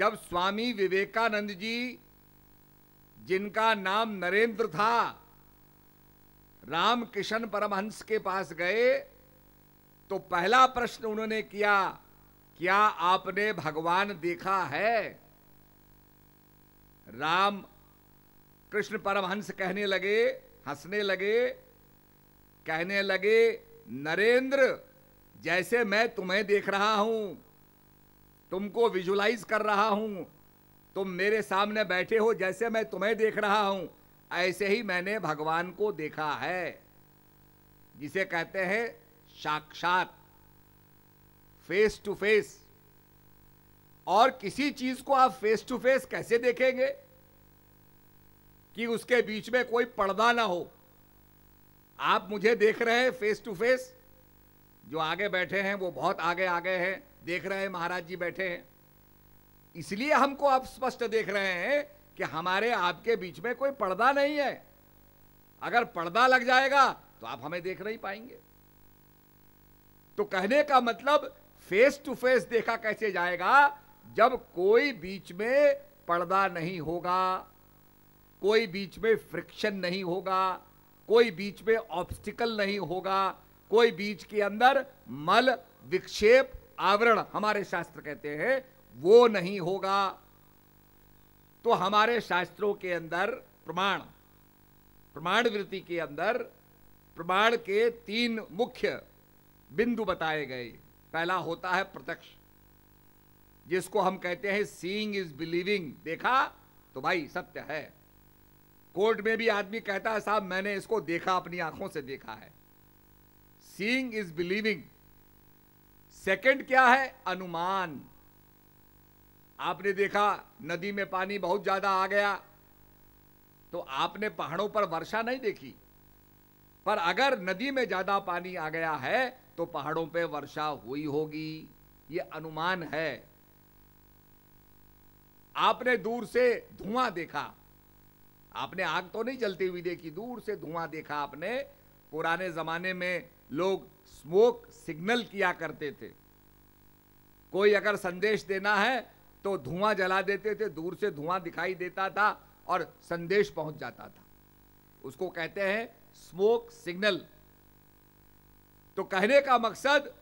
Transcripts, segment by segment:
जब स्वामी विवेकानंद जी जिनका नाम नरेंद्र था राम परमहंस के पास गए तो पहला प्रश्न उन्होंने किया क्या आपने भगवान देखा है राम कृष्ण परमहंस कहने लगे हंसने लगे कहने लगे नरेंद्र जैसे मैं तुम्हें देख रहा हूं तुमको विजुलाइज कर रहा हूँ तुम मेरे सामने बैठे हो जैसे मैं तुम्हें देख रहा हूँ ऐसे ही मैंने भगवान को देखा है जिसे कहते हैं साक्षात फेस टू फेस और किसी चीज को आप फेस टू फेस कैसे देखेंगे कि उसके बीच में कोई पर्दा ना हो आप मुझे देख रहे हैं फेस टू फेस जो आगे बैठे हैं वो बहुत आगे आगे हैं देख रहे हैं महाराज जी बैठे हैं इसलिए हमको आप स्पष्ट देख रहे हैं कि हमारे आपके बीच में कोई पर्दा नहीं है अगर पर्दा लग जाएगा तो आप हमें देख नहीं पाएंगे तो कहने का मतलब फेस टू फेस देखा कैसे जाएगा जब कोई बीच में पर्दा नहीं होगा कोई बीच में फ्रिक्शन नहीं होगा कोई बीच में ऑब्स्टिकल नहीं होगा कोई बीज के अंदर मल विक्षेप आवरण हमारे शास्त्र कहते हैं वो नहीं होगा तो हमारे शास्त्रों के अंदर प्रमाण प्रमाण वृत्ति के अंदर प्रमाण के तीन मुख्य बिंदु बताए गए पहला होता है प्रत्यक्ष जिसको हम कहते हैं सीइंग इज बिलीविंग देखा तो भाई सत्य है कोर्ट में भी आदमी कहता है साहब मैंने इसको देखा अपनी आंखों से देखा है सीइंग इज बिलीविंग सेकंड क्या है अनुमान आपने देखा नदी में पानी बहुत ज्यादा आ गया तो आपने पहाड़ों पर वर्षा नहीं देखी पर अगर नदी में ज्यादा पानी आ गया है तो पहाड़ों पे वर्षा हुई होगी ये अनुमान है आपने दूर से धुआं देखा आपने आग तो नहीं जलती हुई देखी दूर से धुआं देखा आपने पुराने जमाने में लोग स्मोक सिग्नल किया करते थे कोई अगर संदेश देना है तो धुआं जला देते थे दूर से धुआं दिखाई देता था और संदेश पहुंच जाता था उसको कहते हैं स्मोक सिग्नल तो कहने का मकसद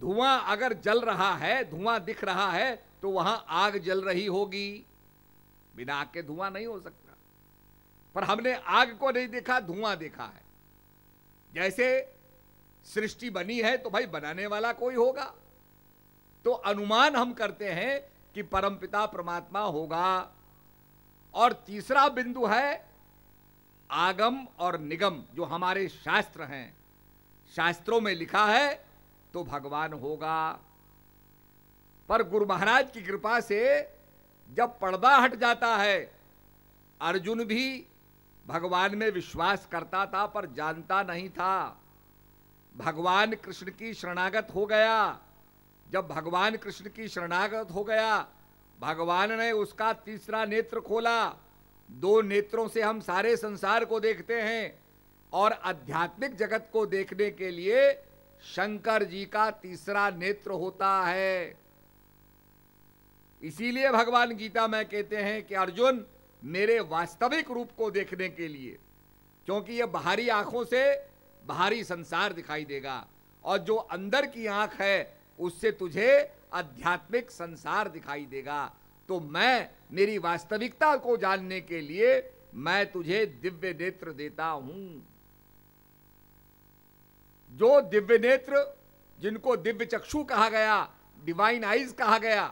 धुआं अगर जल रहा है धुआं दिख रहा है तो वहां आग जल रही होगी बिना आग के धुआं नहीं हो सकता पर हमने आग को नहीं देखा धुआं देखा है जैसे सृष्टि बनी है तो भाई बनाने वाला कोई होगा तो अनुमान हम करते हैं कि परमपिता परमात्मा होगा और तीसरा बिंदु है आगम और निगम जो हमारे शास्त्र हैं शास्त्रों में लिखा है तो भगवान होगा पर गुरु महाराज की कृपा से जब पर्दा हट जाता है अर्जुन भी भगवान में विश्वास करता था पर जानता नहीं था भगवान कृष्ण की शरणागत हो गया जब भगवान कृष्ण की शरणागत हो गया भगवान ने उसका तीसरा नेत्र खोला दो नेत्रों से हम सारे संसार को देखते हैं और आध्यात्मिक जगत को देखने के लिए शंकर जी का तीसरा नेत्र होता है इसीलिए भगवान गीता में कहते हैं कि अर्जुन मेरे वास्तविक रूप को देखने के लिए क्योंकि ये बाहरी आंखों से बाहरी संसार दिखाई देगा और जो अंदर की आंख है उससे तुझे आध्यात्मिक संसार दिखाई देगा तो मैं मेरी वास्तविकता को जानने के लिए मैं तुझे दिव्य नेत्र देता हूं जो दिव्य नेत्र जिनको दिव्य चक्षु कहा गया डिवाइन आइज कहा गया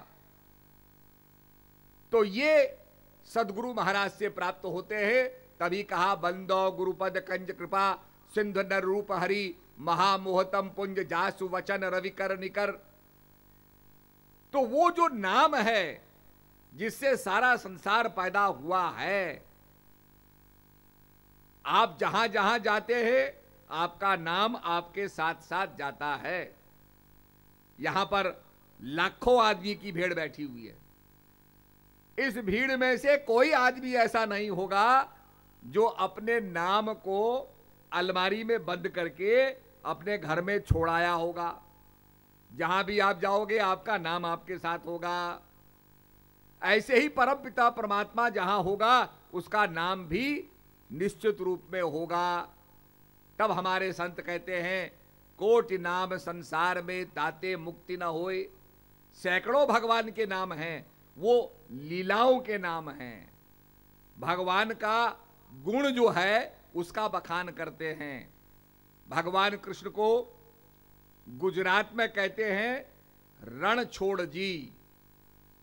तो ये सदगुरु महाराज से प्राप्त होते हैं तभी कहा बंदो गुरुपद कंज कृपा सिंधु नर रूप हरि महामोहतम पुंज जासु वचन रविकर निकर तो वो जो नाम है जिससे सारा संसार पैदा हुआ है आप जहां जहां जाते हैं आपका नाम आपके साथ साथ जाता है यहां पर लाखों आदमी की भीड़ बैठी हुई है इस भीड़ में से कोई आदमी ऐसा नहीं होगा जो अपने नाम को अलमारी में बंद करके अपने घर में छोड़ाया होगा जहां भी आप जाओगे आपका नाम आपके साथ होगा ऐसे ही परम पिता परमात्मा जहां होगा उसका नाम भी निश्चित रूप में होगा तब हमारे संत कहते हैं कोटि नाम संसार में ताते मुक्ति न होए सैकड़ों भगवान के नाम हैं वो लीलाओं के नाम हैं भगवान का गुण जो है उसका बखान करते हैं भगवान कृष्ण को गुजरात में कहते हैं रण छोड़ जी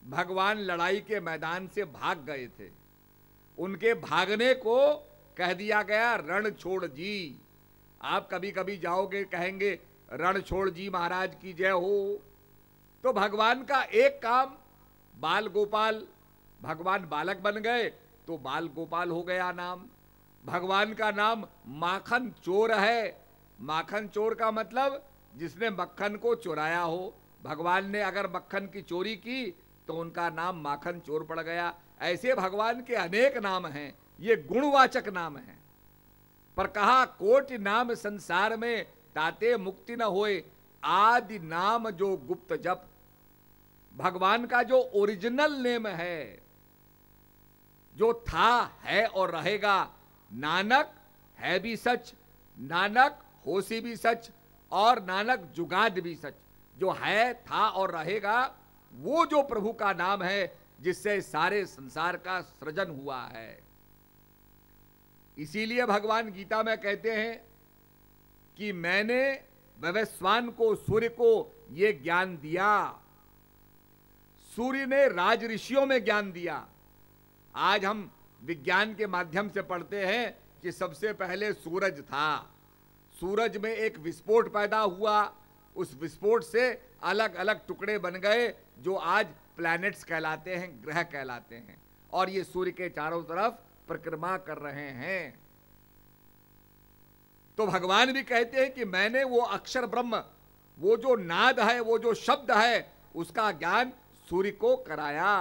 भगवान लड़ाई के मैदान से भाग गए थे उनके भागने को कह दिया गया रण छोड़ जी आप कभी कभी जाओगे कहेंगे रण छोड़ जी महाराज की जय हो तो भगवान का एक काम बाल गोपाल भगवान बालक बन गए तो बाल गोपाल हो गया नाम भगवान का नाम माखन चोर है माखन चोर का मतलब जिसने मक्खन को चुराया हो भगवान ने अगर मक्खन की चोरी की तो उनका नाम माखन चोर पड़ गया ऐसे भगवान के अनेक नाम हैं ये गुणवाचक नाम हैं पर कहा कोट नाम संसार में ताते मुक्ति न होए आदि नाम जो गुप्त जप भगवान का जो ओरिजिनल नेम है जो था है और रहेगा नानक है भी सच नानक होशी भी सच और नानक जुगाद भी सच जो है था और रहेगा वो जो प्रभु का नाम है जिससे सारे संसार का सृजन हुआ है इसीलिए भगवान गीता में कहते हैं कि मैंने वैवस्वान को सूर्य को ये ज्ञान दिया सूर्य ने राज ऋषियों में ज्ञान दिया आज हम विज्ञान के माध्यम से पढ़ते हैं कि सबसे पहले सूरज था सूरज में एक विस्फोट पैदा हुआ उस विस्फोट से अलग अलग टुकड़े बन गए जो आज प्लैनेट्स कहलाते हैं ग्रह कहलाते हैं और ये सूर्य के चारों तरफ परिक्रमा कर रहे हैं तो भगवान भी कहते हैं कि मैंने वो अक्षर ब्रह्म वो जो नाद है वो जो शब्द है उसका ज्ञान सूर्य को कराया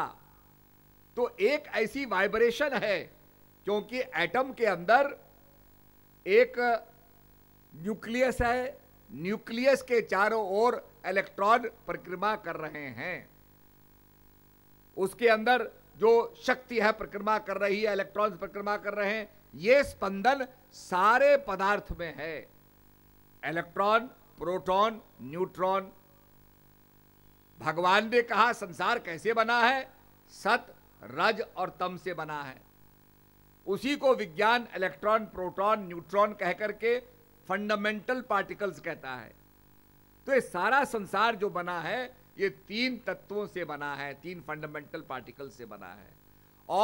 तो एक ऐसी वाइब्रेशन है क्योंकि एटम के अंदर एक न्यूक्लियस है न्यूक्लियस के चारों ओर इलेक्ट्रॉन परिक्रमा कर रहे हैं उसके अंदर जो शक्ति है परिक्रमा कर रही है इलेक्ट्रॉन परिक्रमा कर रहे हैं ये स्पंदन सारे पदार्थ में है इलेक्ट्रॉन प्रोटॉन न्यूट्रॉन भगवान ने कहा संसार कैसे बना है सत रज और तम से बना है उसी को विज्ञान इलेक्ट्रॉन प्रोटॉन न्यूट्रॉन कह करके फंडामेंटल पार्टिकल्स कहता है तो ये सारा संसार जो बना है ये तीन तत्वों से बना है तीन फंडामेंटल पार्टिकल से बना है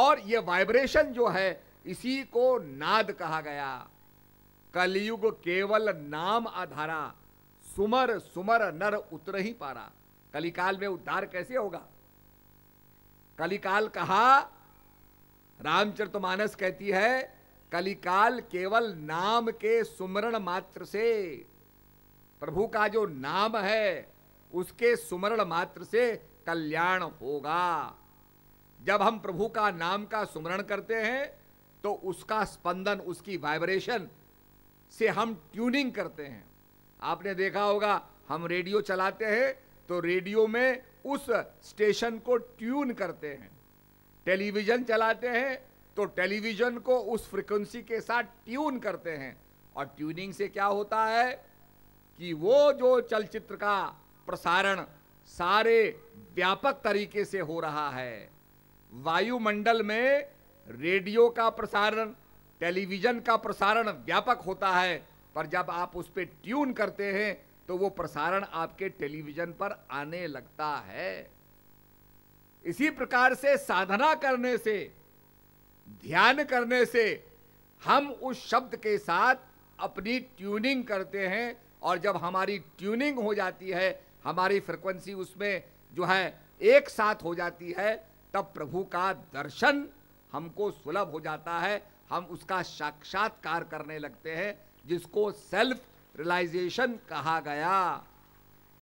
और ये वाइब्रेशन जो है इसी को नाद कहा गया कलयुग केवल नाम आधारा सुमर सुमर नर उतर ही पारा कलिकाल में उद्धार कैसे होगा कलिकाल कहा रामचरितमानस कहती है कलिकाल केवल नाम के सुमरण मात्र से प्रभु का जो नाम है उसके सुमरण मात्र से कल्याण होगा जब हम प्रभु का नाम का सुमरण करते हैं तो उसका स्पंदन उसकी वाइब्रेशन से हम ट्यूनिंग करते हैं आपने देखा होगा हम रेडियो चलाते हैं तो रेडियो में उस स्टेशन को ट्यून करते हैं टेलीविज़न चलाते हैं तो टेलीविज़न को उस फ्रिक्वेंसी के साथ ट्यून करते हैं और ट्यूनिंग से क्या होता है कि वो जो चलचित्र का प्रसारण सारे व्यापक तरीके से हो रहा है वायुमंडल में रेडियो का प्रसारण टेलीविज़न का प्रसारण व्यापक होता है पर जब आप उस पर ट्यून करते हैं तो वो प्रसारण आपके टेलीविजन पर आने लगता है इसी प्रकार से साधना करने से ध्यान करने से हम उस शब्द के साथ अपनी ट्यूनिंग करते हैं और जब हमारी ट्यूनिंग हो जाती है हमारी फ्रिक्वेंसी उसमें जो है एक साथ हो जाती है तब प्रभु का दर्शन हमको सुलभ हो जाता है हम उसका साक्षात्कार करने लगते हैं जिसको सेल्फ रियलाइजेशन कहा गया